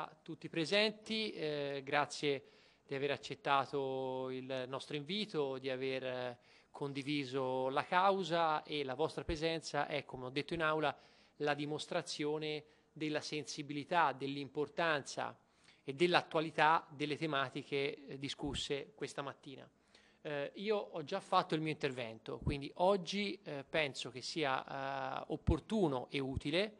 a tutti i presenti, eh, grazie di aver accettato il nostro invito, di aver eh, condiviso la causa e la vostra presenza è, come ho detto in aula, la dimostrazione della sensibilità, dell'importanza e dell'attualità delle tematiche eh, discusse questa mattina. Eh, io ho già fatto il mio intervento, quindi oggi penso che sia opportuno e utile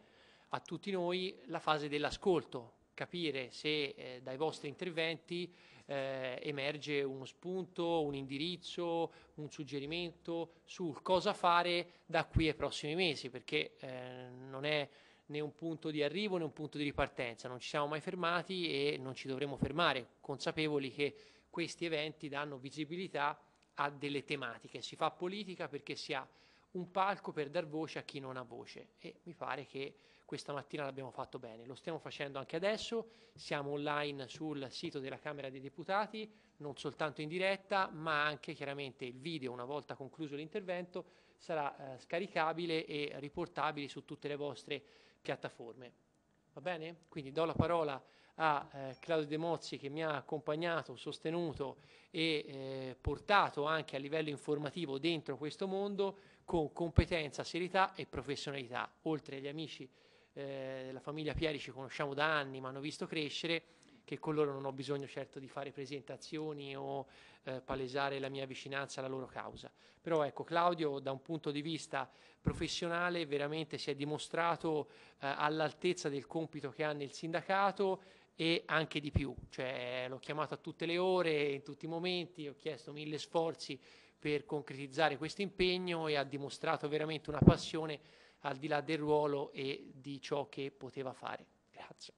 a tutti noi la fase dell'ascolto, capire se eh, dai vostri interventi eh, emerge uno spunto, un indirizzo, un suggerimento sul cosa fare da qui ai prossimi mesi, perché eh, non è né un punto di arrivo né un punto di ripartenza, non ci siamo mai fermati e non ci dovremo fermare, consapevoli che questi eventi danno visibilità a delle tematiche, si fa politica perché si ha un palco per dar voce a chi non ha voce e mi pare che questa mattina l'abbiamo fatto bene, lo stiamo facendo anche adesso, siamo online sul sito della Camera dei Deputati, non soltanto in diretta, ma anche chiaramente il video una volta concluso l'intervento sarà eh, scaricabile e riportabile su tutte le vostre piattaforme. Va bene? Quindi do la parola a eh, Claudio De Mozzi che mi ha accompagnato, sostenuto e eh, portato anche a livello informativo dentro questo mondo con competenza, serietà e professionalità, oltre agli amici eh, la famiglia Pieri ci conosciamo da anni, mi hanno visto crescere, che con loro non ho bisogno certo di fare presentazioni o eh, palesare la mia vicinanza alla loro causa. Però ecco, Claudio da un punto di vista professionale veramente si è dimostrato eh, all'altezza del compito che ha nel sindacato e anche di più, cioè l'ho chiamato a tutte le ore, in tutti i momenti, ho chiesto mille sforzi per concretizzare questo impegno e ha dimostrato veramente una passione al di là del ruolo e di ciò che poteva fare. Grazie.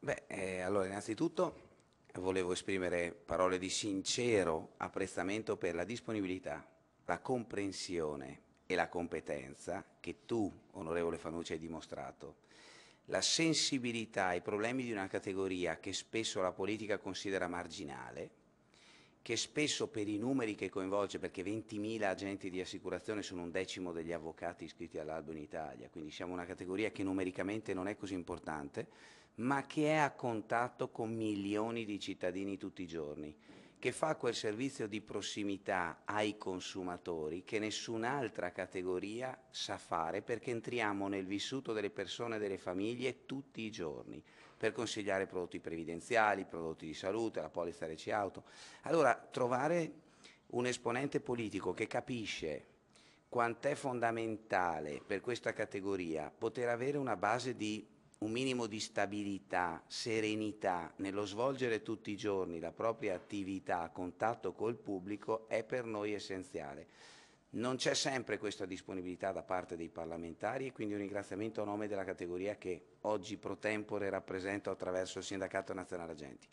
Beh, eh, allora innanzitutto volevo esprimere parole di sincero apprezzamento per la disponibilità, la comprensione e la competenza che tu, onorevole Fanucci, hai dimostrato. La sensibilità ai problemi di una categoria che spesso la politica considera marginale, che spesso per i numeri che coinvolge, perché 20.000 agenti di assicurazione sono un decimo degli avvocati iscritti all'albo in Italia, quindi siamo una categoria che numericamente non è così importante, ma che è a contatto con milioni di cittadini tutti i giorni, che fa quel servizio di prossimità ai consumatori che nessun'altra categoria sa fare perché entriamo nel vissuto delle persone e delle famiglie tutti i giorni per consigliare prodotti previdenziali, prodotti di salute, la polizza RC Auto. Allora, trovare un esponente politico che capisce quant'è fondamentale per questa categoria poter avere una base di un minimo di stabilità, serenità nello svolgere tutti i giorni la propria attività a contatto col pubblico è per noi essenziale. Non c'è sempre questa disponibilità da parte dei parlamentari e quindi un ringraziamento a nome della categoria che oggi pro tempore rappresento attraverso il Sindacato Nazionale Agenti.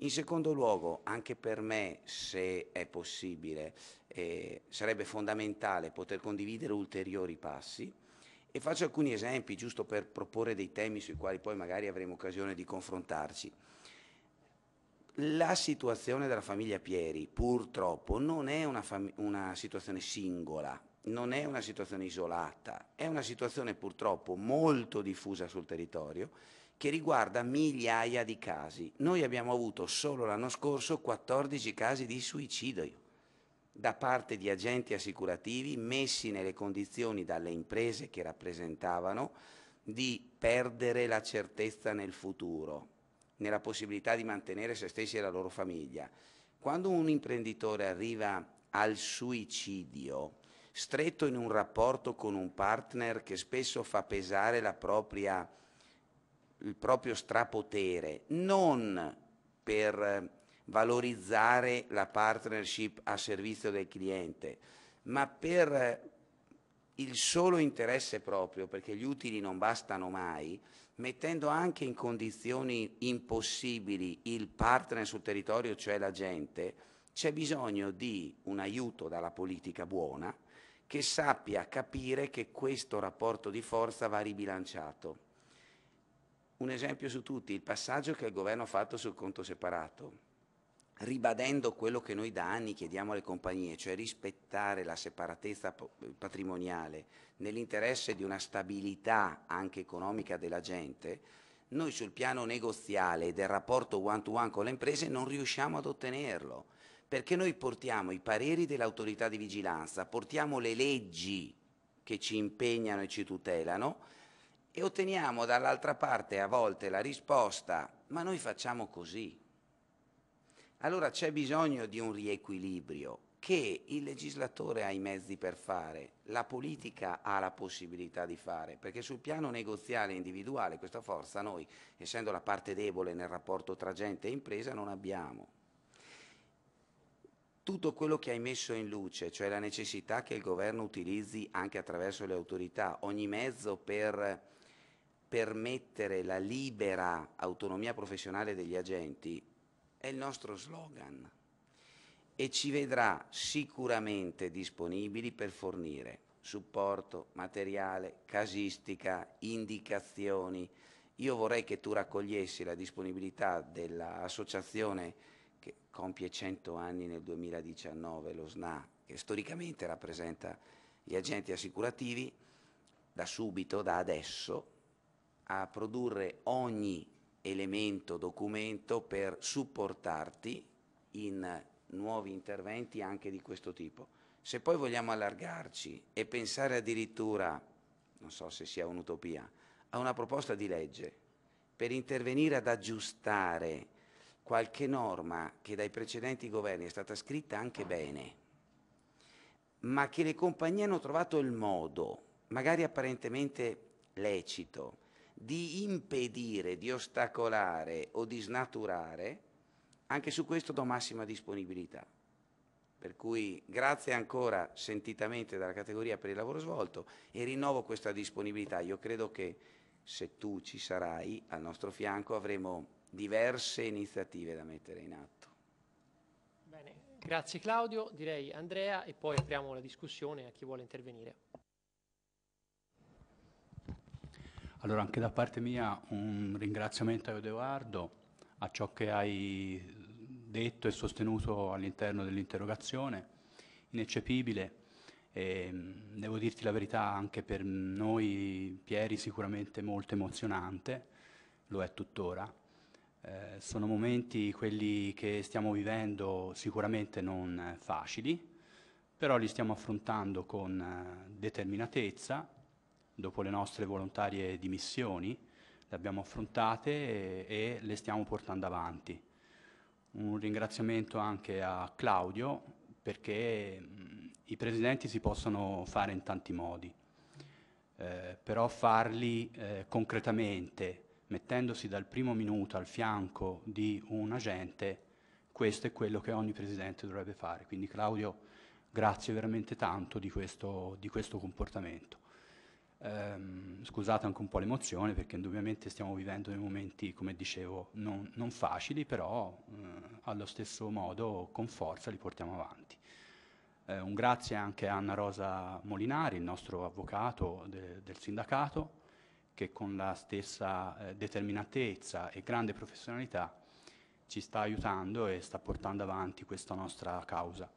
In secondo luogo, anche per me, se è possibile, eh, sarebbe fondamentale poter condividere ulteriori passi e faccio alcuni esempi giusto per proporre dei temi sui quali poi magari avremo occasione di confrontarci la situazione della famiglia Pieri purtroppo non è una, una, situazione singola, non è una situazione isolata, è una situazione purtroppo molto diffusa sul territorio che riguarda migliaia di casi. Noi abbiamo avuto solo l'anno scorso 14 casi di suicidio da parte di agenti assicurativi messi nelle condizioni dalle imprese che rappresentavano di perdere la certezza nel futuro, nella possibilità di mantenere se stessi e la loro famiglia. Quando un imprenditore arriva al suicidio, stretto in un rapporto con un partner che spesso fa pesare propria, il proprio strapotere, non per valorizzare la partnership a servizio del cliente, ma per il solo interesse proprio, perché gli utili non bastano mai, mettendo anche in condizioni impossibili il partner sul territorio, cioè la gente, c'è bisogno di un aiuto dalla politica buona che sappia capire che questo rapporto di forza va ribilanciato. Un esempio su tutti, il passaggio che il governo ha fatto sul conto separato ribadendo quello che noi da anni chiediamo alle compagnie, cioè rispettare la separatezza patrimoniale nell'interesse di una stabilità anche economica della gente, noi sul piano negoziale e del rapporto one-to-one one con le imprese non riusciamo ad ottenerlo, perché noi portiamo i pareri dell'autorità di vigilanza, portiamo le leggi che ci impegnano e ci tutelano e otteniamo dall'altra parte a volte la risposta ma noi facciamo così allora c'è bisogno di un riequilibrio che il legislatore ha i mezzi per fare, la politica ha la possibilità di fare, perché sul piano negoziale individuale questa forza noi, essendo la parte debole nel rapporto tra gente e impresa, non abbiamo. Tutto quello che hai messo in luce, cioè la necessità che il governo utilizzi anche attraverso le autorità ogni mezzo per permettere la libera autonomia professionale degli agenti, è il nostro slogan e ci vedrà sicuramente disponibili per fornire supporto, materiale, casistica, indicazioni. Io vorrei che tu raccogliessi la disponibilità dell'associazione che compie 100 anni nel 2019, lo SNA, che storicamente rappresenta gli agenti assicurativi, da subito, da adesso, a produrre ogni elemento, documento per supportarti in nuovi interventi anche di questo tipo. Se poi vogliamo allargarci e pensare addirittura, non so se sia un'utopia, a una proposta di legge per intervenire ad aggiustare qualche norma che dai precedenti governi è stata scritta anche bene, ma che le compagnie hanno trovato il modo, magari apparentemente lecito, di impedire, di ostacolare o di snaturare, anche su questo do massima disponibilità. Per cui grazie ancora sentitamente dalla categoria per il lavoro svolto e rinnovo questa disponibilità. Io credo che se tu ci sarai al nostro fianco avremo diverse iniziative da mettere in atto. Bene, grazie Claudio, direi Andrea e poi apriamo la discussione a chi vuole intervenire. Allora anche da parte mia un ringraziamento a Edoardo, a ciò che hai detto e sostenuto all'interno dell'interrogazione, ineccepibile. E, ehm, devo dirti la verità, anche per noi Pieri sicuramente molto emozionante, lo è tuttora. Eh, sono momenti quelli che stiamo vivendo sicuramente non eh, facili, però li stiamo affrontando con eh, determinatezza dopo le nostre volontarie dimissioni, le abbiamo affrontate e, e le stiamo portando avanti. Un ringraziamento anche a Claudio perché mh, i presidenti si possono fare in tanti modi, eh, però farli eh, concretamente, mettendosi dal primo minuto al fianco di un agente, questo è quello che ogni presidente dovrebbe fare. Quindi Claudio, grazie veramente tanto di questo, di questo comportamento. Ehm, scusate anche un po' l'emozione perché indubbiamente stiamo vivendo dei momenti, come dicevo, non, non facili, però eh, allo stesso modo con forza li portiamo avanti. Eh, un grazie anche a Anna Rosa Molinari, il nostro avvocato de, del sindacato, che con la stessa eh, determinatezza e grande professionalità ci sta aiutando e sta portando avanti questa nostra causa.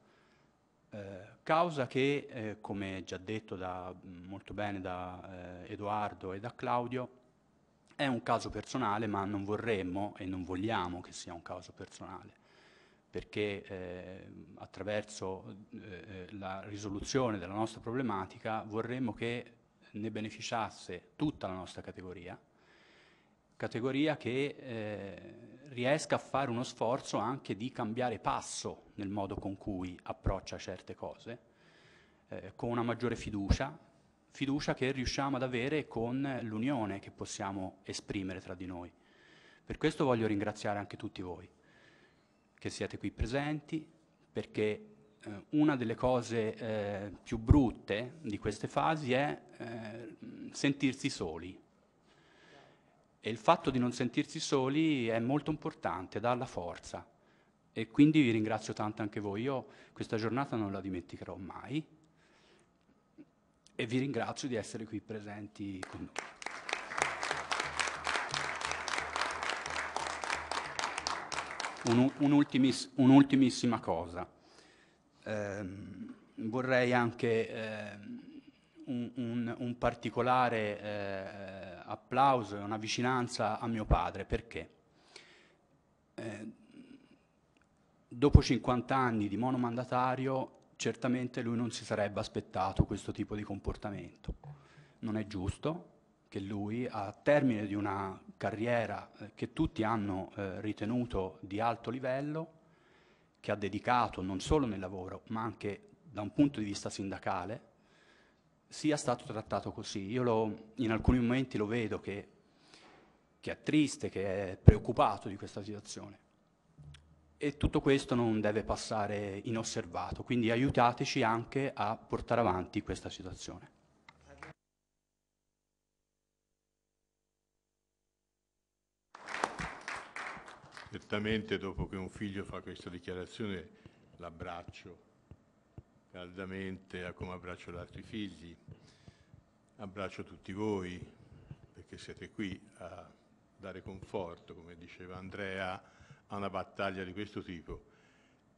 Eh, causa che, eh, come già detto da, mm, molto bene da eh, Edoardo e da Claudio, è un caso personale, ma non vorremmo e non vogliamo che sia un caso personale, perché eh, attraverso eh, la risoluzione della nostra problematica vorremmo che ne beneficiasse tutta la nostra categoria, categoria che riesca a fare uno sforzo anche di cambiare passo nel modo con cui approccia certe cose, eh, con una maggiore fiducia, fiducia che riusciamo ad avere con l'unione che possiamo esprimere tra di noi. Per questo voglio ringraziare anche tutti voi che siete qui presenti, perché eh, una delle cose eh, più brutte di queste fasi è eh, sentirsi soli e il fatto di non sentirsi soli è molto importante, dà la forza. E quindi vi ringrazio tanto anche voi. Io questa giornata non la dimenticherò mai. E vi ringrazio di essere qui presenti con noi. Un, un'ultimis, un'ultimissima cosa. Eh, vorrei anche eh, un, un, un particolare eh, applauso e una vicinanza a mio padre, perché eh, dopo 50 anni di monomandatario certamente lui non si sarebbe aspettato questo tipo di comportamento. Non è giusto che lui, a termine di una carriera eh, che tutti hanno eh, ritenuto di alto livello, che ha dedicato non solo nel lavoro, ma anche da un punto di vista sindacale, sia stato trattato così. Io lo, in alcuni momenti lo vedo che, che, è triste, che è preoccupato di questa situazione. E tutto questo non deve passare inosservato, quindi aiutateci anche a portare avanti questa situazione. Certamente dopo che un figlio fa questa dichiarazione l'abbraccio caldamente a come abbraccio gli altri figli, abbraccio tutti voi perché siete qui a dare conforto, come diceva Andrea, a una battaglia di questo tipo.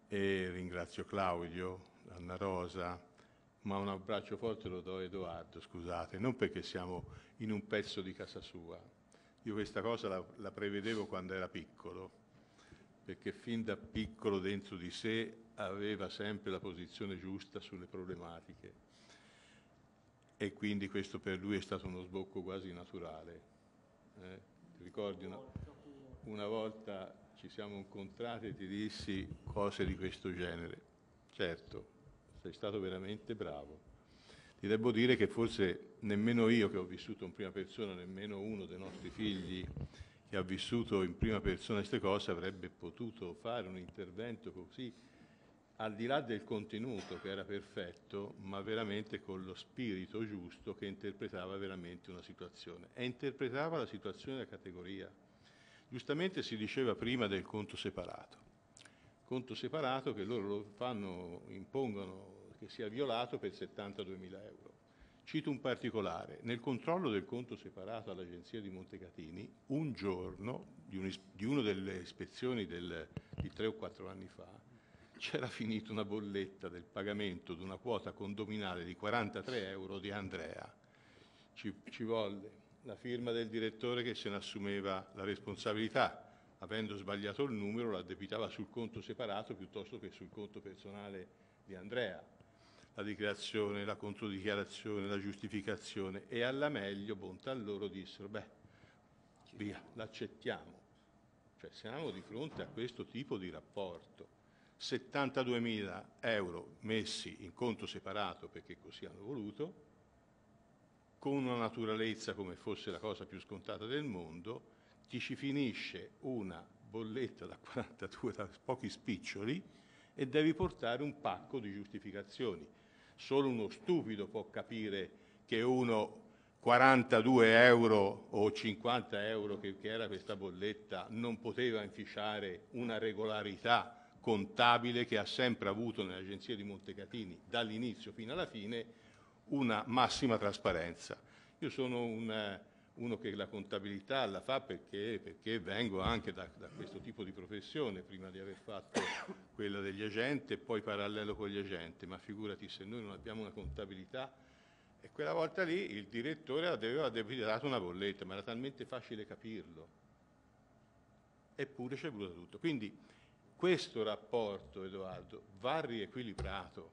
E ringrazio Claudio, Anna Rosa, ma un abbraccio forte lo do a Edoardo, scusate, non perché siamo in un pezzo di casa sua. Io questa cosa la, la prevedevo quando era piccolo, perché fin da piccolo dentro di sé aveva sempre la posizione giusta sulle problematiche e quindi questo per lui è stato uno sbocco quasi naturale. Eh? Ti ricordi una, una volta ci siamo incontrati e ti dissi cose di questo genere. Certo, sei stato veramente bravo. Ti devo dire che forse nemmeno io che ho vissuto in prima persona, nemmeno uno dei nostri figli che ha vissuto in prima persona queste cose avrebbe potuto fare un intervento così al di là del contenuto che era perfetto, ma veramente con lo spirito giusto che interpretava veramente una situazione e interpretava la situazione della categoria. Giustamente si diceva prima del conto separato, conto separato che loro lo fanno, impongono che sia violato per 72.000 euro. Cito un particolare, nel controllo del conto separato all'agenzia di Montecatini, un giorno di, una delle ispezioni del, di tre o quattro anni fa, c'era finita una bolletta del pagamento di una quota condominale di 43 euro di Andrea. Ci, ci volle la firma del direttore che se ne assumeva la responsabilità. Avendo sbagliato il numero, la debitava sul conto separato piuttosto che sul conto personale di Andrea. La dichiarazione, la controdichiarazione, la giustificazione e alla meglio, bontà loro, dissero, beh, via, l'accettiamo. Cioè siamo di fronte a questo tipo di rapporto. 72.000 euro messi in conto separato perché così hanno voluto, con una naturalezza come fosse la cosa più scontata del mondo, ti ci finisce una bolletta da 42 da pochi spiccioli e devi portare un pacco di giustificazioni. Solo uno stupido può capire che uno 42 euro o 50 euro che, che era questa bolletta non poteva inficiare una regolarità contabile che ha sempre avuto nell'agenzia di Montecatini dall'inizio fino alla fine una massima trasparenza. Io sono un, uno che la contabilità la fa perché, perché vengo anche da, da, questo tipo di professione, prima di aver fatto quella degli agenti e poi parallelo con gli agenti, ma figurati se noi non abbiamo una contabilità e quella volta lì il direttore aveva dato una bolletta, ma era talmente facile capirlo. Eppure c'è voluto tutto. Quindi questo rapporto, Edoardo, va riequilibrato,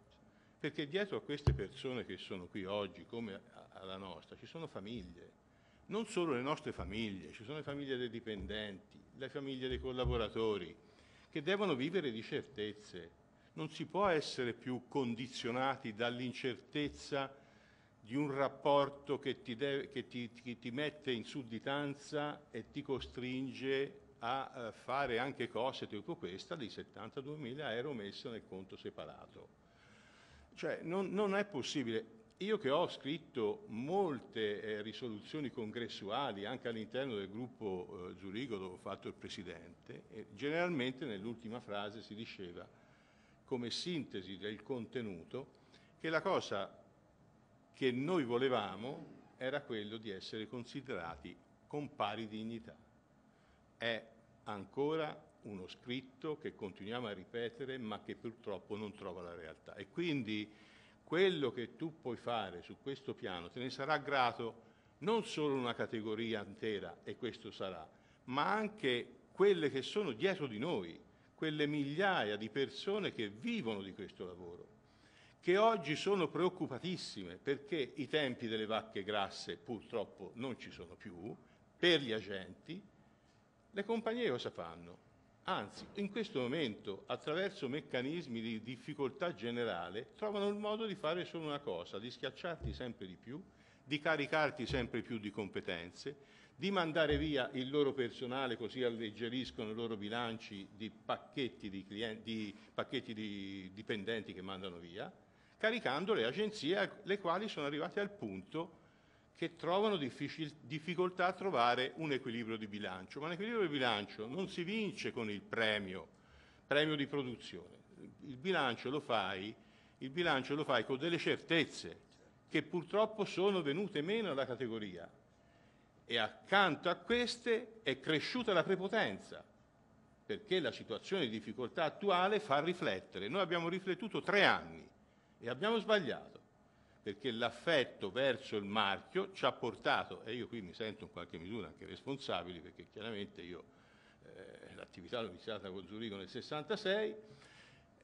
perché dietro a queste persone che sono qui oggi, come alla nostra, ci sono famiglie, non solo le nostre famiglie, ci sono le famiglie dei dipendenti, le famiglie dei collaboratori, che devono vivere di certezze. Non si può essere più condizionati dall'incertezza di un rapporto che ti, deve, che ti, che ti mette in sudditanza e ti costringe a eh, fare anche cose tipo questa di 72.000 euro messo nel conto separato. Cioè non, non è possibile. Io che ho scritto molte eh, risoluzioni congressuali anche all'interno del gruppo eh, Zurigo dove ho fatto il presidente, e generalmente nell'ultima frase si diceva come sintesi del contenuto che la cosa che noi volevamo era quello di essere considerati con pari dignità è ancora uno scritto che continuiamo a ripetere ma che purtroppo non trova la realtà. E quindi quello che tu puoi fare su questo piano te ne sarà grato non solo una categoria intera, e questo sarà, ma anche quelle che sono dietro di noi, quelle migliaia di persone che vivono di questo lavoro, che oggi sono preoccupatissime perché i tempi delle vacche grasse purtroppo non ci sono più per gli agenti, le compagnie cosa fanno? Anzi, in questo momento, attraverso meccanismi di difficoltà generale, trovano il modo di fare solo una cosa, di schiacciarti sempre di più, di caricarti sempre più di competenze, di mandare via il loro personale così alleggeriscono i loro bilanci di pacchetti di, clienti, di, pacchetti di dipendenti che mandano via, caricando le agenzie le quali sono arrivate al punto che trovano difficoltà a trovare un equilibrio di bilancio. Ma l'equilibrio di bilancio non si vince con il premio, premio di produzione. Il bilancio lo fai, bilancio lo fai con delle certezze che purtroppo sono venute meno alla categoria. E accanto a queste è cresciuta la prepotenza, perché la situazione di difficoltà attuale fa riflettere. Noi abbiamo riflettuto tre anni e abbiamo sbagliato perché l'affetto verso il marchio ci ha portato, e io qui mi sento in qualche misura anche responsabile, perché chiaramente io eh, l'attività l'ho iniziata con Zurigo nel 66,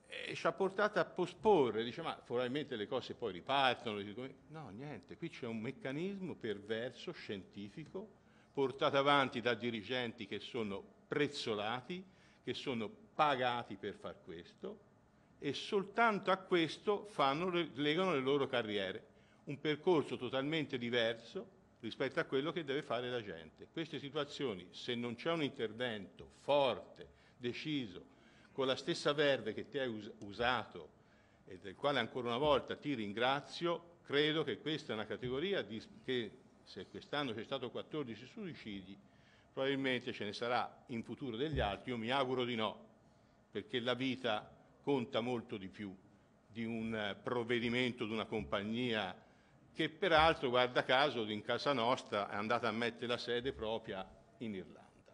e eh, ci ha portato a posporre, dice ma probabilmente le cose poi ripartono, no niente, qui c'è un meccanismo perverso, scientifico, portato avanti da dirigenti che sono prezzolati, che sono pagati per far questo, e soltanto a questo fanno, legano le loro carriere. Un percorso totalmente diverso rispetto a quello che deve fare la gente. Queste situazioni, se non c'è un intervento forte, deciso, con la stessa verde che ti hai us usato e del quale ancora una volta ti ringrazio, credo che questa è una categoria di, che se quest'anno c'è stato 14 suicidi, probabilmente ce ne sarà in futuro degli altri, io mi auguro di no, perché la vita conta molto di più di un eh, provvedimento di una compagnia che peraltro, guarda caso, in casa nostra è andata a mettere la sede propria in Irlanda.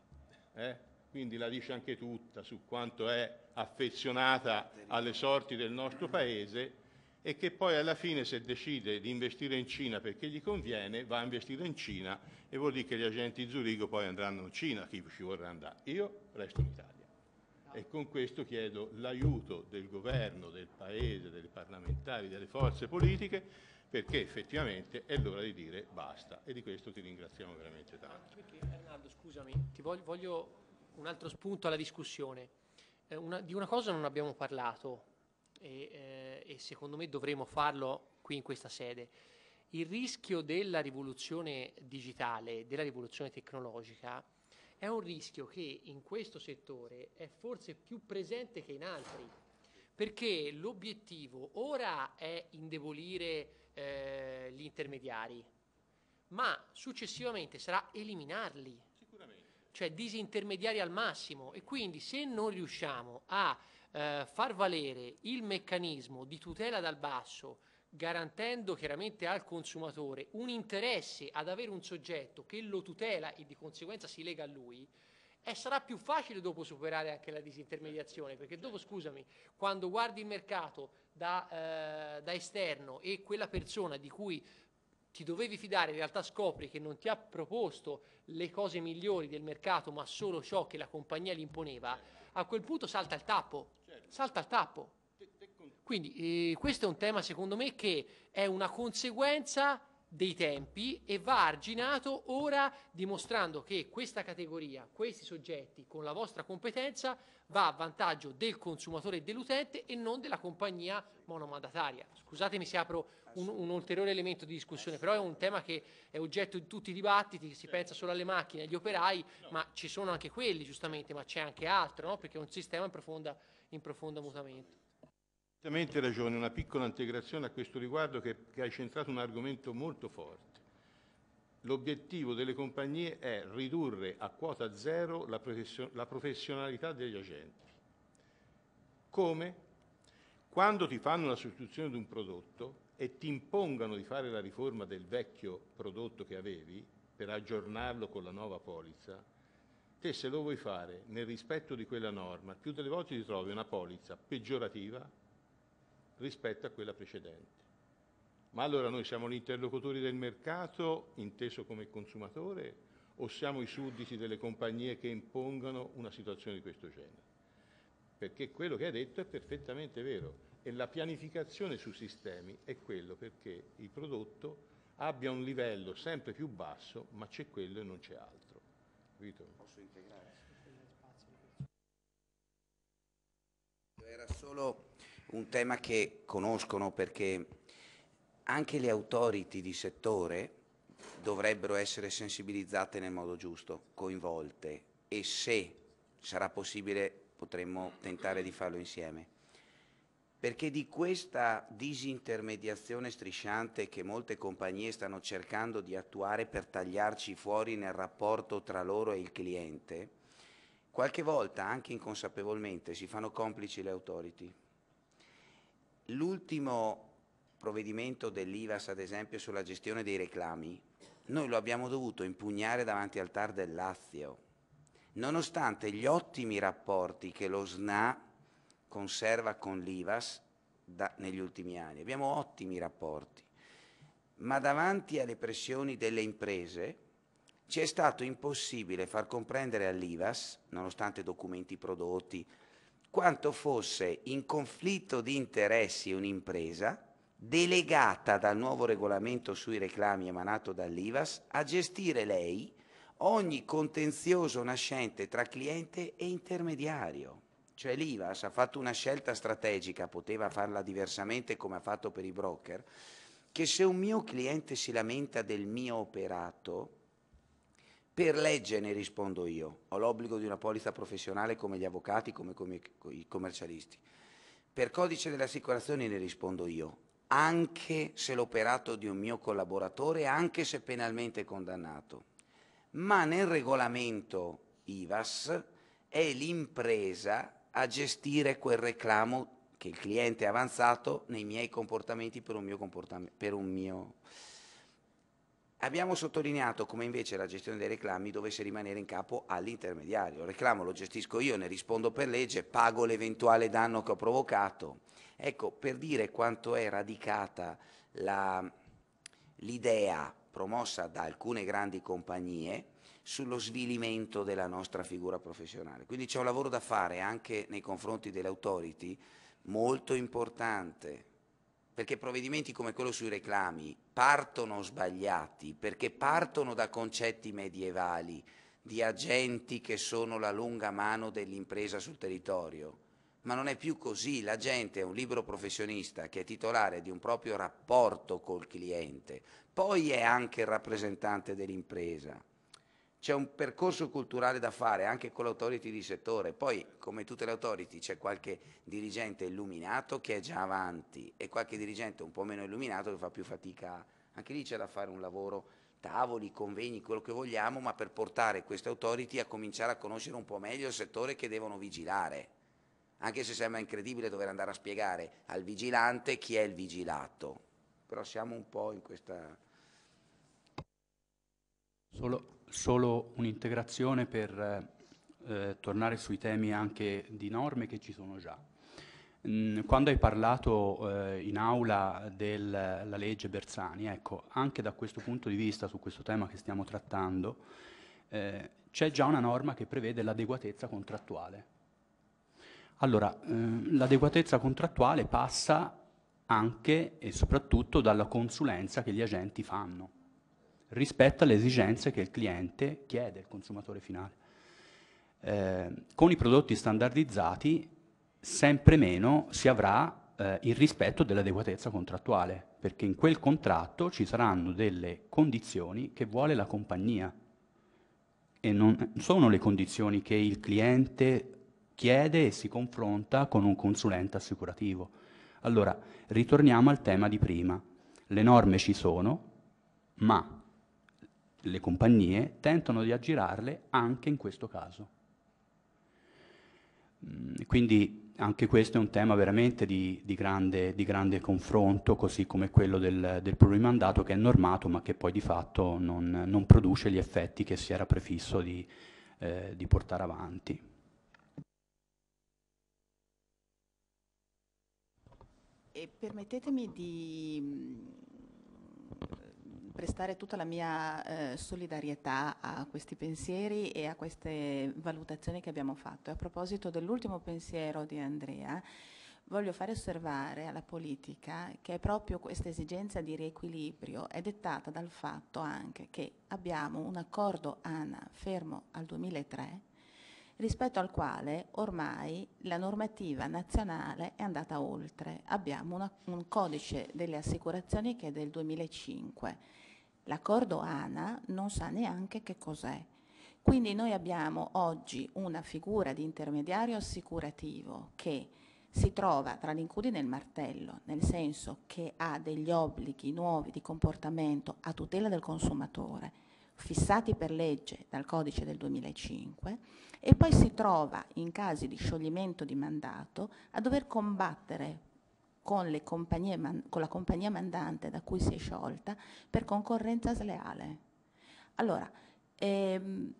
Eh? Quindi la dice anche tutta su quanto è affezionata alle sorti del nostro paese e che poi alla fine se decide di investire in Cina perché gli conviene, va a investire in Cina e vuol dire che gli agenti di Zurigo poi andranno in Cina, chi ci vorrà andare. Io resto in Italia e con questo chiedo l'aiuto del governo, del paese, dei parlamentari, delle forze politiche perché effettivamente è l'ora di dire basta e di questo ti ringraziamo veramente tanto. Bernardo scusami, ti voglio, voglio, un altro spunto alla discussione. Eh, una, di una cosa non abbiamo parlato e, eh, e secondo me dovremo farlo qui in questa sede. Il rischio della rivoluzione digitale, della rivoluzione tecnologica, è un rischio che in questo settore è forse più presente che in altri, perché l'obiettivo ora è indebolire eh, gli intermediari, ma successivamente sarà eliminarli. Sicuramente cioè disintermediari al massimo e quindi se non riusciamo a eh, far valere il meccanismo di tutela dal basso garantendo chiaramente al consumatore un interesse ad avere un soggetto che lo tutela e di conseguenza si lega a lui, e eh, sarà più facile dopo superare anche la disintermediazione, perché dopo, scusami, quando guardi il mercato da, eh, da esterno e quella persona di cui ti dovevi fidare, in realtà scopri che non ti ha proposto le cose migliori del mercato, ma solo ciò che la compagnia gli imponeva, a quel punto salta il tappo, certo. salta il tappo. Quindi eh, questo è un tema secondo me che è una conseguenza dei tempi e va arginato ora dimostrando che questa categoria, questi soggetti con la vostra competenza va a vantaggio del consumatore e dell'utente e non della compagnia monomandataria. Scusatemi se apro un, un, ulteriore elemento di discussione, però è un tema che è oggetto di tutti i dibattiti, si pensa solo alle macchine, agli operai, ma ci sono anche quelli giustamente, ma c'è anche altro, no? perché è un sistema in, profonda, in profondo mutamento. Esattamente ragione, una piccola integrazione a questo riguardo che, che hai centrato un argomento molto forte. L'obiettivo delle compagnie è ridurre a quota zero la, profession la professionalità degli agenti. Come? Quando ti fanno la sostituzione di un prodotto e ti impongano di fare la riforma del vecchio prodotto che avevi per aggiornarlo con la nuova polizza, te se lo vuoi fare nel rispetto di quella norma, più delle volte ti trovi una polizza peggiorativa rispetto a quella precedente. Ma allora noi siamo gli interlocutori del mercato, inteso come consumatore, o siamo i sudditi delle compagnie che impongono una situazione di questo genere? Perché quello che hai detto è perfettamente vero e la pianificazione sui sistemi è quello perché il prodotto abbia un livello sempre più basso, ma c'è quello e non c'è altro. Capito? Posso integrare? Era solo un tema che conoscono perché anche le autority di settore dovrebbero essere sensibilizzate nel modo giusto, coinvolte e se sarà possibile potremmo tentare di farlo insieme. Perché di questa disintermediazione strisciante che molte compagnie stanno cercando di attuare per tagliarci fuori nel rapporto tra loro e il cliente, qualche volta anche inconsapevolmente si fanno complici le autority l'ultimo provvedimento dell'IVAS, ad esempio, sulla gestione dei reclami, noi lo abbiamo dovuto impugnare davanti al TAR del Lazio, nonostante gli ottimi rapporti che lo SNA conserva con l'IVAS negli ultimi anni. Abbiamo ottimi rapporti, ma davanti alle pressioni delle imprese ci è stato impossibile far comprendere all'IVAS, nonostante documenti prodotti, quanto fosse in conflitto di interessi un'impresa delegata dal nuovo regolamento sui reclami emanato dall'IVAS a gestire lei ogni contenzioso nascente tra cliente e intermediario. Cioè l'IVAS ha fatto una scelta strategica, poteva farla diversamente come ha fatto per i broker, che se un mio cliente si lamenta del mio operato, per legge ne rispondo io, ho l'obbligo di una polizza professionale come gli avvocati, come, come i commercialisti. Per codice delle assicurazioni ne rispondo io, anche se l'operato di un mio collaboratore, anche se penalmente condannato. Ma nel regolamento IVAS è l'impresa a gestire quel reclamo che il cliente ha avanzato nei miei comportamenti per un mio, comportam- per un mio Abbiamo sottolineato come invece la gestione dei reclami dovesse rimanere in capo all'intermediario. Il reclamo lo gestisco io, ne rispondo per legge, pago l'eventuale danno che ho provocato. Ecco, per dire quanto è radicata l'idea promossa da alcune grandi compagnie sullo svilimento della nostra figura professionale. Quindi c'è un lavoro da fare anche nei confronti delle authority molto importante, perché provvedimenti come quello sui reclami partono sbagliati perché partono da concetti medievali di agenti che sono la lunga mano dell'impresa sul territorio. Ma non è più così, l'agente è un libero professionista che è titolare di un proprio rapporto col cliente, poi è anche il rappresentante dell'impresa c'è un percorso culturale da fare anche con l'autority di settore, poi come tutte le autority c'è qualche dirigente illuminato che è già avanti e qualche dirigente un po' meno illuminato che fa più fatica, anche lì c'è da fare un lavoro, tavoli, convegni, quello che vogliamo, ma per portare queste autority a cominciare a conoscere un po' meglio il settore che devono vigilare, anche se sembra incredibile dover andare a spiegare al vigilante chi è il vigilato, però siamo un po' in questa... Solo solo un'integrazione per eh, eh, tornare sui temi anche di norme che ci sono già. Mm, quando hai parlato eh, in aula della legge Bersani, ecco, anche da questo punto di vista, su questo tema che stiamo trattando, eh, c'è già una norma che prevede l'adeguatezza contrattuale. Allora, eh, l'adeguatezza contrattuale passa anche e soprattutto dalla consulenza che gli agenti fanno rispetto alle esigenze che il cliente chiede, il consumatore finale. Eh, con i prodotti standardizzati sempre meno si avrà eh, il rispetto dell'adeguatezza contrattuale, perché in quel contratto ci saranno delle condizioni che vuole la compagnia e non sono le condizioni che il cliente chiede e si confronta con un consulente assicurativo. Allora, ritorniamo al tema di prima. Le norme ci sono, ma le compagnie tentano di aggirarle anche in questo caso. Mm, quindi anche questo è un tema veramente di, di, grande, di grande, confronto, così come quello del, del, plurimandato che è normato ma che poi di fatto non, non produce gli effetti che si era prefisso di, eh, di portare avanti. E permettetemi di prestare tutta la mia eh, solidarietà a questi pensieri e a queste valutazioni che abbiamo fatto. E a proposito dell'ultimo pensiero di Andrea, voglio fare osservare alla politica che è proprio questa esigenza di riequilibrio è dettata dal fatto anche che abbiamo un accordo ANA fermo al 2003 rispetto al quale ormai la normativa nazionale è andata oltre. Abbiamo una, un codice delle assicurazioni che è del 2005 L'accordo ANA non sa neanche che cos'è. Quindi noi abbiamo oggi una figura di intermediario assicurativo che si trova tra l'incudine e il martello, nel senso che ha degli obblighi nuovi di comportamento a tutela del consumatore, fissati per legge dal codice del 2005, e poi si trova in casi di scioglimento di mandato a dover combattere con, con la compagnia mandante da cui si è sciolta per concorrenza sleale. Allora, ehm,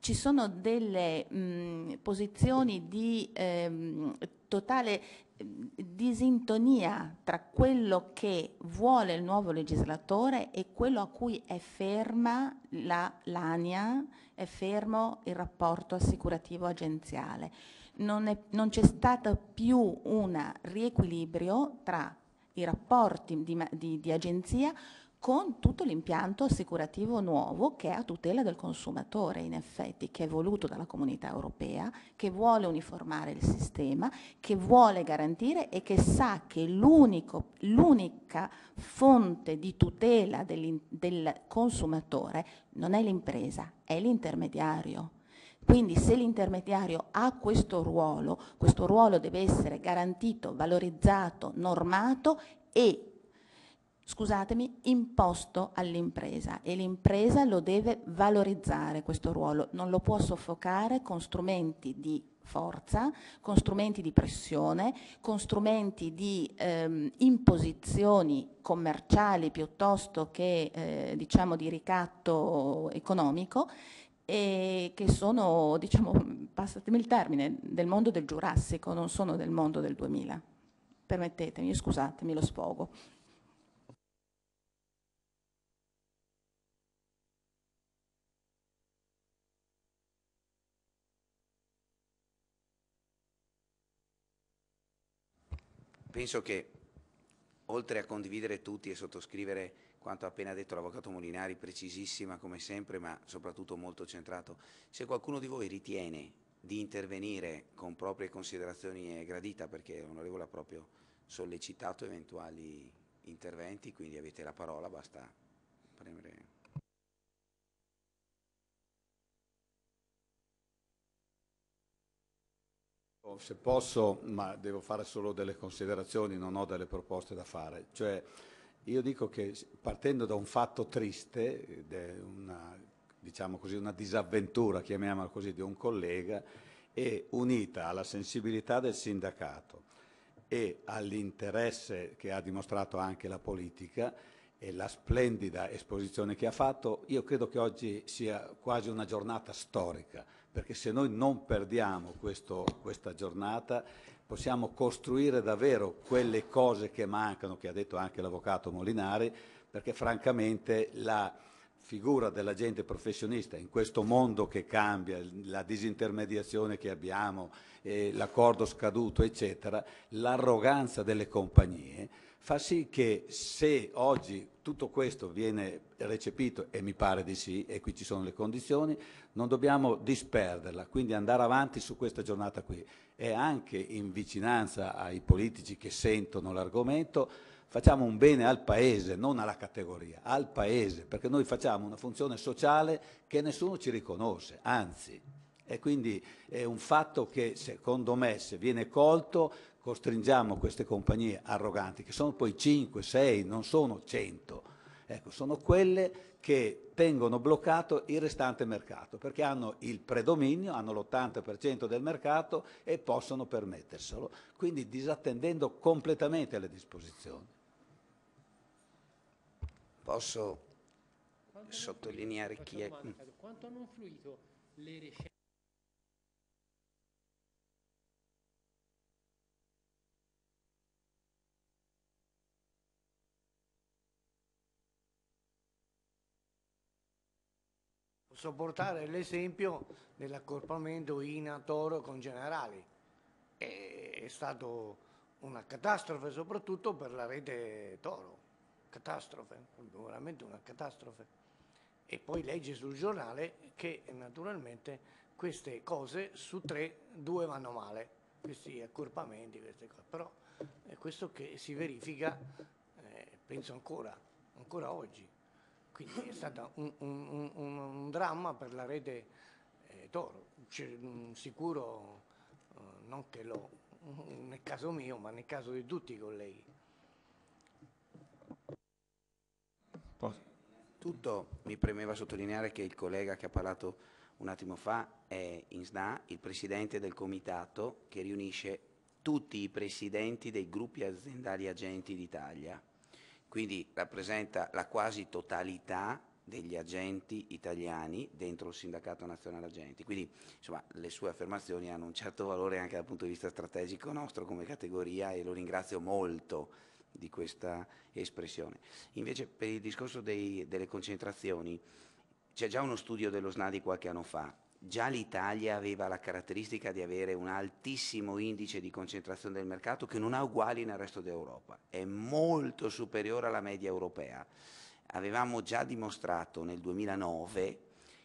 ci sono delle mh, posizioni di ehm, totale ehm, disintonia tra quello che vuole il nuovo legislatore e quello a cui è ferma la, l'ANIA, è fermo il rapporto assicurativo agenziale. Non, è, non c'è stato più un riequilibrio tra i rapporti di, di, di agenzia con tutto l'impianto assicurativo nuovo che è a tutela del consumatore in effetti, che è voluto dalla comunità europea, che vuole uniformare il sistema, che vuole garantire e che sa che l'unica fonte di tutela del consumatore non è l'impresa, è l'intermediario. Quindi se l'intermediario ha questo ruolo, questo ruolo deve essere garantito, valorizzato, normato e scusatemi, imposto all'impresa e l'impresa lo deve valorizzare questo ruolo, non lo può soffocare con strumenti di forza, con strumenti di pressione, con strumenti di ehm, imposizioni commerciali piuttosto che eh, diciamo di ricatto economico e che sono, diciamo, passatemi il termine, del mondo del Giurassico, non sono del mondo del 2000. Permettetemi, scusatemi lo sfogo. penso che oltre a condividere tutti e sottoscrivere quanto ha appena detto l'Avvocato Molinari, precisissima come sempre, ma soprattutto molto centrato, se qualcuno di voi ritiene di intervenire con proprie considerazioni è gradita, perché l'onorevole ha proprio sollecitato eventuali interventi, quindi avete la parola, basta premere. Se posso, ma devo fare solo delle considerazioni, non ho delle proposte da fare. Cioè, io dico che partendo da un fatto triste, una, diciamo così, una disavventura, chiamiamola così, di un collega, e unita alla sensibilità del sindacato e all'interesse che ha dimostrato anche la politica e la splendida esposizione che ha fatto, io credo che oggi sia quasi una giornata storica perché se noi non perdiamo questo, questa giornata possiamo costruire davvero quelle cose che mancano, che ha detto anche l'avvocato Molinari, perché francamente la figura dell'agente professionista in questo mondo che cambia, la disintermediazione che abbiamo, eh, l'accordo scaduto, eccetera, l'arroganza delle compagnie, fa sì che se oggi tutto questo viene recepito, e mi pare di sì, e qui ci sono le condizioni, non dobbiamo disperderla, quindi andare avanti su questa giornata qui. E anche in vicinanza ai politici che sentono l'argomento, facciamo un bene al Paese, non alla categoria, al Paese, perché noi facciamo una funzione sociale che nessuno ci riconosce, anzi. E quindi è un fatto che secondo me se viene colto costringiamo queste compagnie arroganti, che sono poi 5, 6, non sono 100, ecco, sono quelle che tengono bloccato il restante mercato, perché hanno il predominio, hanno l'80% del mercato e possono permetterselo, quindi disattendendo completamente le disposizioni. Posso sottolineare chi è... Quanto hanno influito le recenti... sopportare l'esempio dell'accorpamento INA-Toro con Generali. È stato una catastrofe soprattutto per la rete Toro, catastrofe, veramente una catastrofe. E poi legge sul giornale che naturalmente queste cose su tre, due vanno male, questi accorpamenti, queste cose. Però è questo che si verifica, eh, penso ancora, ancora oggi. Quindi è stato un, un, un, un dramma per la rete eh, Toro, mm, sicuro eh, non che lo, nel caso mio, ma nel caso di tutti i colleghi. Tutto mi premeva sottolineare che il collega che ha parlato un attimo fa è in SNA il presidente del comitato che riunisce tutti i presidenti dei gruppi aziendali agenti d'Italia quindi rappresenta la quasi totalità degli agenti italiani dentro il Sindacato Nazionale Agenti. Quindi insomma, le sue affermazioni hanno un certo valore anche dal punto di vista strategico nostro come categoria e lo ringrazio molto di questa espressione. Invece per il discorso dei, delle concentrazioni c'è già uno studio dello SNADI qualche anno fa Già l'Italia aveva la caratteristica di avere un altissimo indice di concentrazione del mercato che non ha uguali nel resto d'Europa, è molto superiore alla media europea. Avevamo già dimostrato nel 2009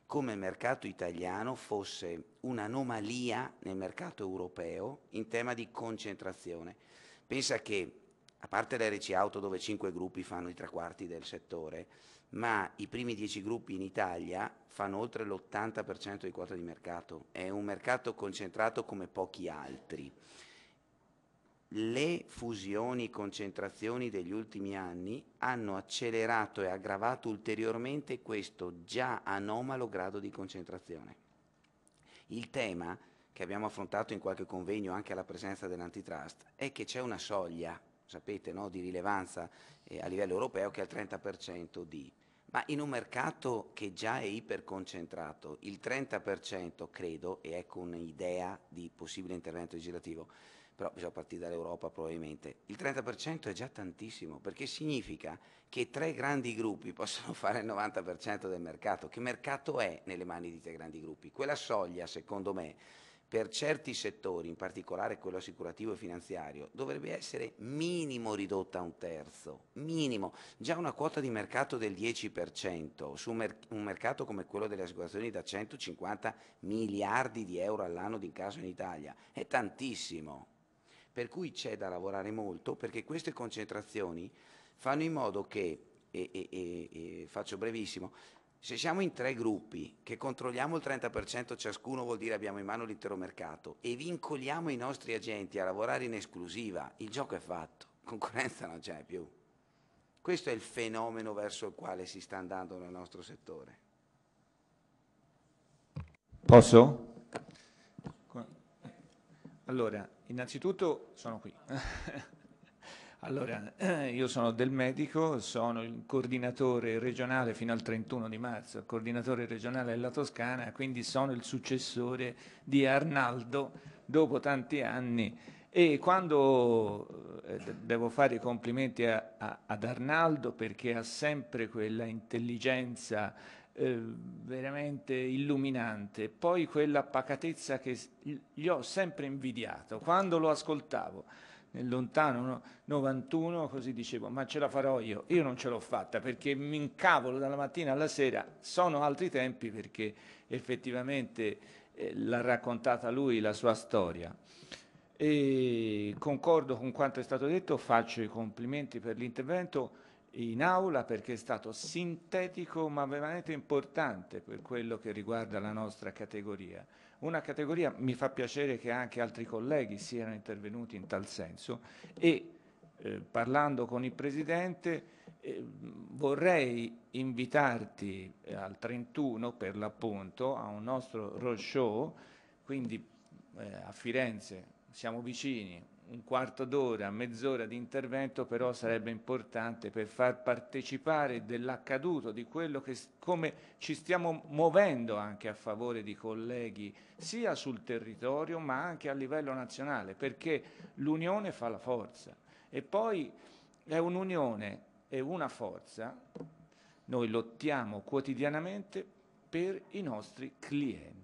come il mercato italiano fosse un'anomalia nel mercato europeo in tema di concentrazione. Pensa che, a parte l'RC Auto dove 5 gruppi fanno i tre quarti del settore, ma i primi 10 gruppi in Italia fanno oltre l'80% di quota di mercato, è un mercato concentrato come pochi altri. Le fusioni, e concentrazioni degli ultimi anni hanno accelerato e aggravato ulteriormente questo già anomalo grado di concentrazione. Il tema che abbiamo affrontato in qualche convegno anche alla presenza dell'antitrust è che c'è una soglia, sapete, no, di rilevanza eh, a livello europeo che è il 30% di ma in un mercato che già è iperconcentrato, il 30% credo, e ecco un'idea di possibile intervento legislativo, però bisogna partire dall'Europa probabilmente, il 30% è già tantissimo, perché significa che tre grandi gruppi possono fare il 90% del mercato. Che mercato è nelle mani di tre grandi gruppi? Quella soglia, secondo me, per certi settori, in particolare quello assicurativo e finanziario, dovrebbe essere minimo ridotta a un terzo, minimo. Già una quota di mercato del 10% su un mercato come quello delle assicurazioni da 150 miliardi di euro all'anno di incasso in Italia è tantissimo. Per cui c'è da lavorare molto perché queste concentrazioni fanno in modo che, e, e, e, faccio brevissimo, se siamo in tre gruppi che controlliamo il 30% ciascuno vuol dire abbiamo in mano l'intero mercato e vincoliamo i nostri agenti a lavorare in esclusiva, il gioco è fatto, concorrenza non c'è più. Questo è il fenomeno verso il quale si sta andando nel nostro settore. Posso? Allora, innanzitutto sono qui. Allora, eh, io sono del medico, sono il coordinatore regionale fino al 31 di marzo, coordinatore regionale della Toscana, quindi sono il successore di Arnaldo dopo tanti anni e quando eh, devo fare i complimenti a, a, ad Arnaldo perché ha sempre quella intelligenza eh, veramente illuminante, poi quella pacatezza che gli ho sempre invidiato quando lo ascoltavo nel lontano 91, così dicevo, ma ce la farò io. Io non ce l'ho fatta perché mi incavolo dalla mattina alla sera. Sono altri tempi perché effettivamente eh, l'ha raccontata lui la sua storia. E concordo con quanto è stato detto, faccio i complimenti per l'intervento in aula perché è stato sintetico ma veramente importante per quello che riguarda la nostra categoria una categoria, mi fa piacere che anche altri colleghi siano intervenuti in tal senso e eh, parlando con il Presidente eh, vorrei invitarti eh, al 31 per l'appunto a un nostro roadshow, quindi eh, a Firenze siamo vicini, un quarto d'ora, mezz'ora di intervento però sarebbe importante per far partecipare dell'accaduto, di quello che come ci stiamo muovendo anche a favore di colleghi sia sul territorio ma anche a livello nazionale, perché l'unione fa la forza e poi è un'unione e una forza, noi lottiamo quotidianamente per i nostri clienti.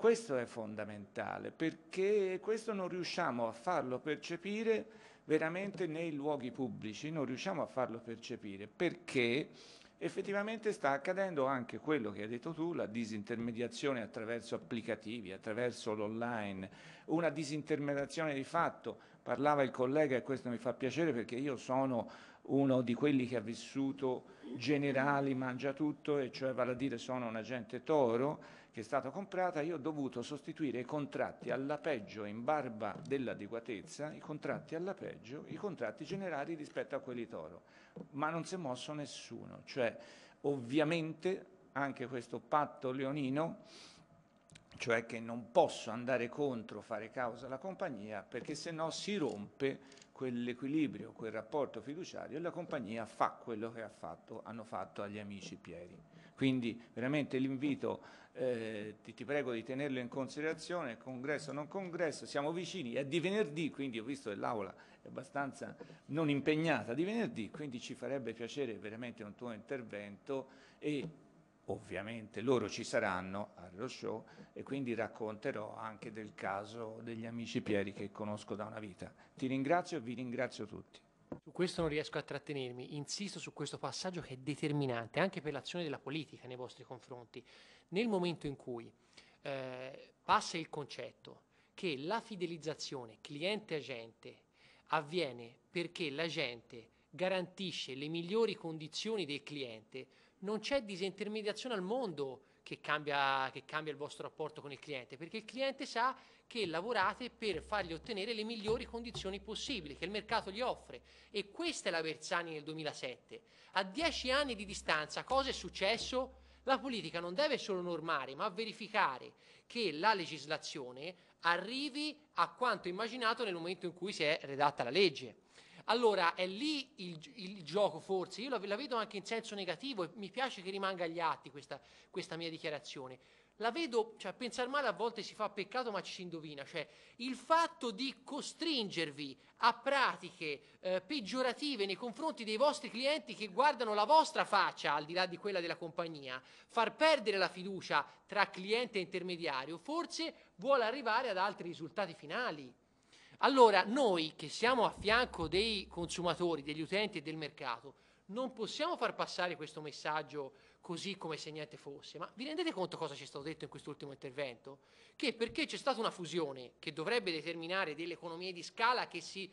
Questo è fondamentale perché questo non riusciamo a farlo percepire veramente nei luoghi pubblici, non riusciamo a farlo percepire perché effettivamente sta accadendo anche quello che hai detto tu, la disintermediazione attraverso applicativi, attraverso l'online, una disintermediazione di fatto. Parlava il collega e questo mi fa piacere perché io sono uno di quelli che ha vissuto generali, mangia tutto, e cioè vale a dire sono un agente toro che è stata comprata, io ho dovuto sostituire i contratti alla peggio in barba dell'adeguatezza, i contratti alla peggio, i contratti generali rispetto a quelli toro. Ma non si è mosso nessuno, cioè ovviamente anche questo patto leonino cioè che non posso andare contro, fare causa alla compagnia, perché se no si rompe quell'equilibrio, quel rapporto fiduciario e la compagnia fa quello che ha fatto, hanno fatto agli amici Pieri. Quindi veramente l'invito eh, ti, ti, prego di tenerlo in considerazione, congresso o non congresso, siamo vicini, è di venerdì, quindi ho visto che l'Aula è abbastanza non impegnata di venerdì, quindi ci farebbe piacere veramente un tuo intervento e ovviamente loro ci saranno allo show e quindi racconterò anche del caso degli amici Pieri che conosco da una vita. Ti ringrazio e vi ringrazio tutti. Su questo non riesco a trattenermi, insisto su questo passaggio che è determinante anche per l'azione della politica nei vostri confronti nel momento in cui eh, passa il concetto che la fidelizzazione cliente-agente avviene perché l'agente garantisce le migliori condizioni del cliente, non c'è disintermediazione al mondo che cambia, che cambia, il vostro rapporto con il cliente, perché il cliente sa che lavorate per fargli ottenere le migliori condizioni possibili che il mercato gli offre. E questa è la Bersani nel 2007. A dieci anni di distanza cosa è successo? La politica non deve solo normare, ma verificare che la legislazione arrivi a quanto immaginato nel momento in cui si è redatta la legge. Allora è lì il, il gioco forse, io la, la, vedo anche in senso negativo e mi piace che rimanga agli atti questa, questa mia dichiarazione la vedo, cioè pensare male a volte si fa peccato ma ci si indovina, cioè il fatto di costringervi a pratiche eh, peggiorative nei confronti dei vostri clienti che guardano la vostra faccia al di là di quella della compagnia, far perdere la fiducia tra cliente e intermediario, forse vuole arrivare ad altri risultati finali. Allora noi che siamo a fianco dei consumatori, degli utenti e del mercato, non possiamo far passare questo messaggio così come se niente fosse. Ma vi rendete conto cosa ci è stato detto in quest'ultimo intervento? Che perché c'è stata una fusione che dovrebbe determinare delle economie di scala che si,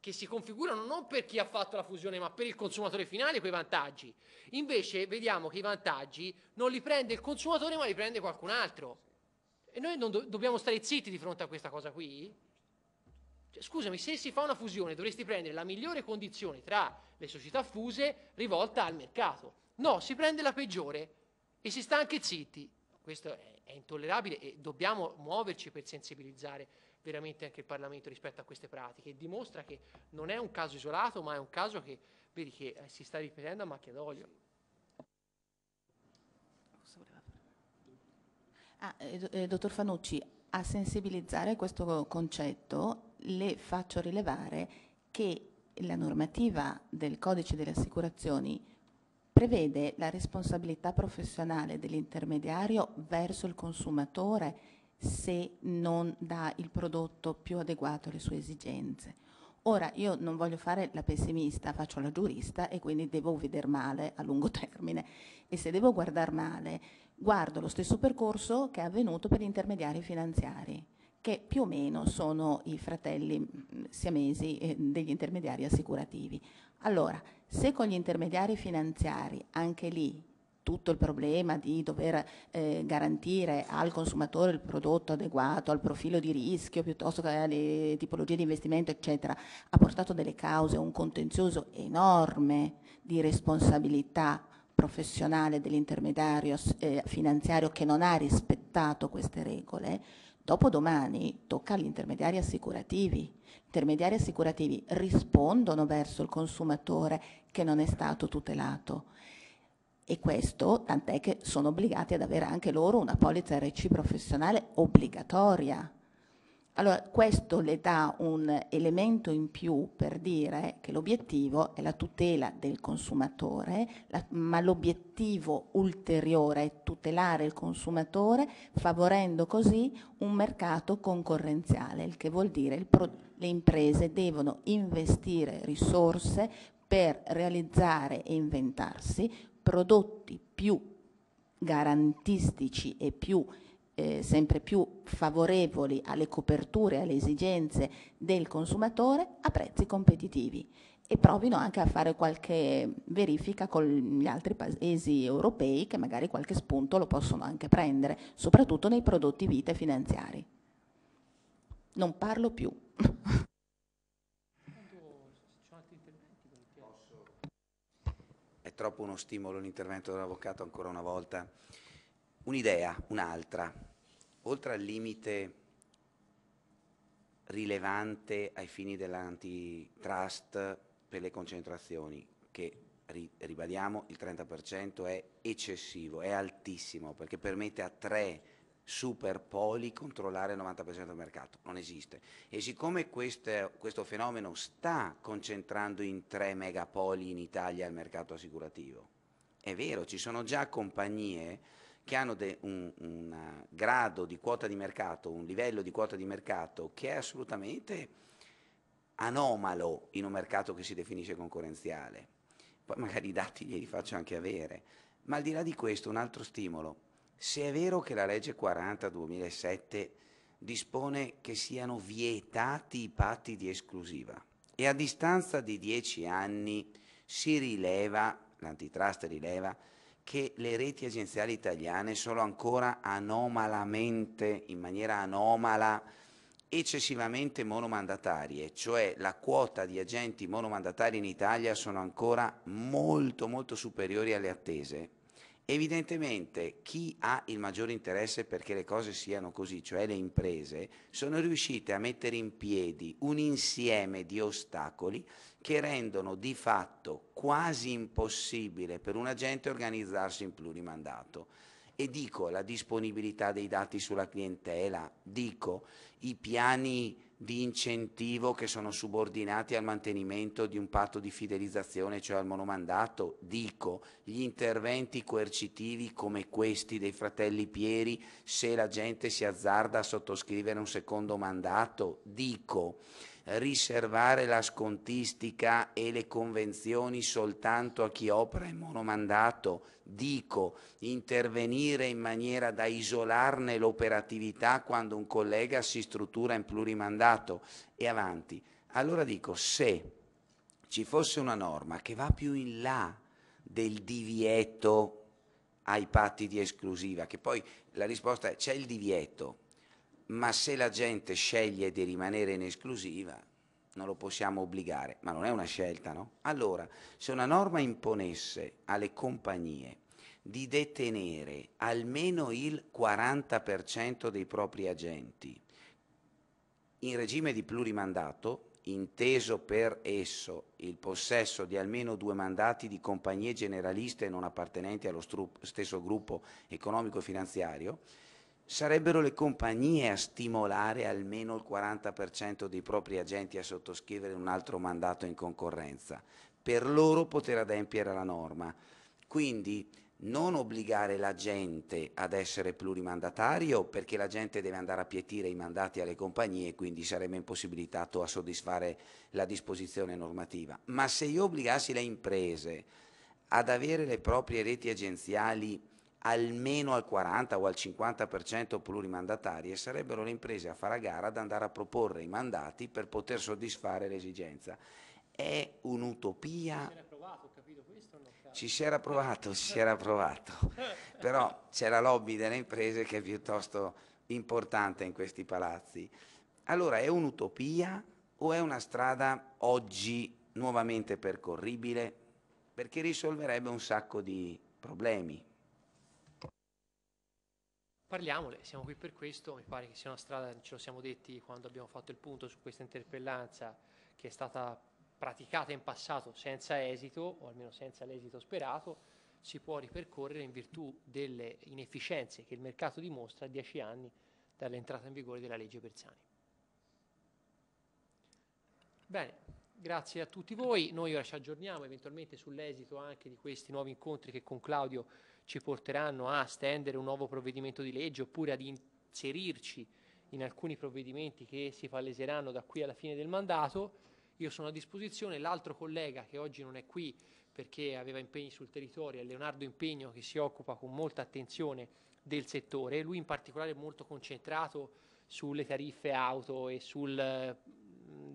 che si configurano non per chi ha fatto la fusione, ma per il consumatore finale quei vantaggi. Invece vediamo che i vantaggi non li prende il consumatore, ma li prende qualcun altro. E noi do- dobbiamo stare zitti di fronte a questa cosa qui cioè, scusami, se si fa una fusione dovresti prendere la migliore condizione tra le società fuse rivolta al mercato. No, si prende la peggiore e si sta anche zitti. Questo è, è intollerabile e dobbiamo muoverci per sensibilizzare veramente anche il Parlamento rispetto a queste pratiche e dimostra che non è un caso isolato, ma è un caso che, vedi, che eh, si sta ripetendo a macchia d'olio. Ah, eh, eh, dottor Fanucci, a sensibilizzare questo concetto le faccio rilevare che la normativa del codice delle assicurazioni prevede la responsabilità professionale dell'intermediario verso il consumatore se non dà il prodotto più adeguato alle sue esigenze. Ora, io non voglio fare la pessimista, faccio la giurista e quindi devo vedere male a lungo termine. E se devo guardare male, guardo lo stesso percorso che è avvenuto per gli intermediari finanziari che più o meno sono i fratelli mm, siamesi eh, degli intermediari assicurativi. Allora, se con gli intermediari finanziari anche lì tutto il problema di dover eh, garantire al consumatore il prodotto adeguato al profilo di rischio piuttosto che alle tipologie di investimento eccetera ha portato delle cause un contenzioso enorme di responsabilità professionale dell'intermediario eh, finanziario che non ha rispettato queste regole Dopodomani tocca agli intermediari assicurativi. Gli intermediari assicurativi rispondono verso il consumatore che non è stato tutelato. E questo tant'è che sono obbligati ad avere anche loro una polizza RC professionale obbligatoria allora, questo le dà un elemento in più per dire che l'obiettivo è la tutela del consumatore, la, ma l'obiettivo ulteriore è tutelare il consumatore favorendo così un mercato concorrenziale, il che vuol dire che le imprese devono investire risorse per realizzare e inventarsi prodotti più garantistici e più eh, sempre più favorevoli alle coperture, alle esigenze del consumatore a prezzi competitivi e provino anche a fare qualche verifica con gli altri paesi europei che magari qualche spunto lo possono anche prendere, soprattutto nei prodotti vite e finanziari. Non parlo più. È troppo uno stimolo l'intervento dell'avvocato ancora una volta un'idea, un'altra, oltre al limite rilevante ai fini dell'antitrust per le concentrazioni, che ribadiamo il 30% è eccessivo, è altissimo, perché permette a tre super poli controllare il 90% del mercato, non esiste. E siccome queste, questo fenomeno sta concentrando in tre megapoli in Italia il mercato assicurativo, è vero, ci sono già compagnie che hanno un, un, uh, grado di quota di mercato, un livello di quota di mercato che è assolutamente anomalo in un mercato che si definisce concorrenziale. Poi magari i dati glieli faccio anche avere. Ma al di là di questo, un altro stimolo. Se è vero che la legge 40 2007 dispone che siano vietati i patti di esclusiva e a distanza di dieci anni si rileva, l'antitrust rileva, che le reti agenziali italiane sono ancora anomalamente, in maniera anomala, eccessivamente monomandatarie, cioè la quota di agenti monomandatari in Italia sono ancora molto molto superiori alle attese. Evidentemente chi ha il maggiore interesse perché le cose siano così, cioè le imprese, sono riuscite a mettere in piedi un insieme di ostacoli che rendono di fatto quasi impossibile per un agente organizzarsi in plurimandato. E dico la disponibilità dei dati sulla clientela, dico i piani di incentivo che sono subordinati al mantenimento di un patto di fidelizzazione, cioè al monomandato, dico gli interventi coercitivi come questi dei fratelli Pieri se la gente si azzarda a sottoscrivere un secondo mandato, dico riservare la scontistica e le convenzioni soltanto a chi opera in monomandato, dico intervenire in maniera da isolarne l'operatività quando un collega si struttura in plurimandato e avanti. Allora dico, se ci fosse una norma che va più in là del divieto ai patti di esclusiva, che poi la risposta è c'è il divieto, ma se la gente sceglie di rimanere in esclusiva, non lo possiamo obbligare, ma non è una scelta, no? Allora, se una norma imponesse alle compagnie di detenere almeno il 40% dei propri agenti in regime di plurimandato, inteso per esso il possesso di almeno due mandati di compagnie generaliste non appartenenti allo stesso gruppo economico-finanziario, e sarebbero le compagnie a stimolare almeno il 40% dei propri agenti a sottoscrivere un altro mandato in concorrenza, per loro poter adempiere alla norma. Quindi non obbligare la gente ad essere plurimandatario perché la gente deve andare a pietire i mandati alle compagnie e quindi sarebbe impossibilitato a soddisfare la disposizione normativa. Ma se io obbligassi le imprese ad avere le proprie reti agenziali almeno al 40 o al 50% plurimandatarie sarebbero le imprese a fare a gara ad andare a proporre i mandati per poter soddisfare l'esigenza. È un'utopia. Ci si era provato, ci si era provato, però c'è la lobby delle imprese che è piuttosto importante in questi palazzi. Allora è un'utopia o è una strada oggi nuovamente percorribile? Perché risolverebbe un sacco di problemi, parliamole, siamo qui per questo, mi pare che sia una strada, ce lo siamo detti quando abbiamo fatto il punto su questa interpellanza che è stata praticata in passato senza esito, o almeno senza l'esito sperato, si può ripercorrere in virtù delle inefficienze che il mercato dimostra a dieci anni dall'entrata in vigore della legge Bersani. Bene, grazie a tutti voi, noi ora ci aggiorniamo eventualmente sull'esito anche di questi nuovi incontri che con Claudio ci porteranno a stendere un nuovo provvedimento di legge oppure ad inserirci in alcuni provvedimenti che si paleseranno da qui alla fine del mandato, io sono a disposizione. L'altro collega che oggi non è qui perché aveva impegni sul territorio, è Leonardo Impegno che si occupa con molta attenzione del settore, lui in particolare è molto concentrato sulle tariffe auto e sul eh,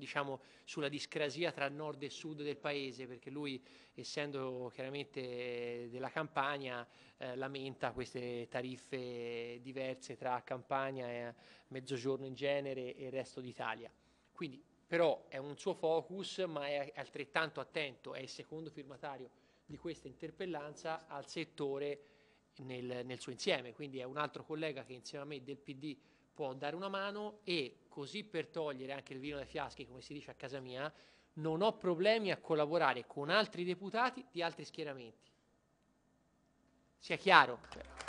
diciamo, sulla discrasia tra nord e sud del paese, perché lui, essendo chiaramente eh, della Campania, eh, lamenta queste tariffe diverse tra Campania e eh, Mezzogiorno in genere e il resto d'Italia. Quindi però è un suo focus, ma è altrettanto attento, è il secondo firmatario di questa interpellanza al settore nel, nel suo insieme, quindi è un altro collega che insieme a me del PD può dare una mano e così per togliere anche il vino dai fiaschi, come si dice a casa mia, non ho problemi a collaborare con altri deputati di altri schieramenti. Sia chiaro,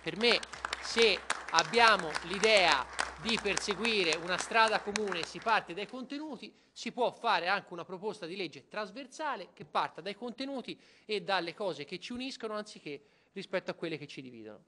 per me se abbiamo l'idea di perseguire una strada comune e si parte dai contenuti, si può fare anche una proposta di legge trasversale che parta dai contenuti e dalle cose che ci uniscono anziché rispetto a quelle che ci dividono.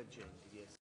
equipagenti di essere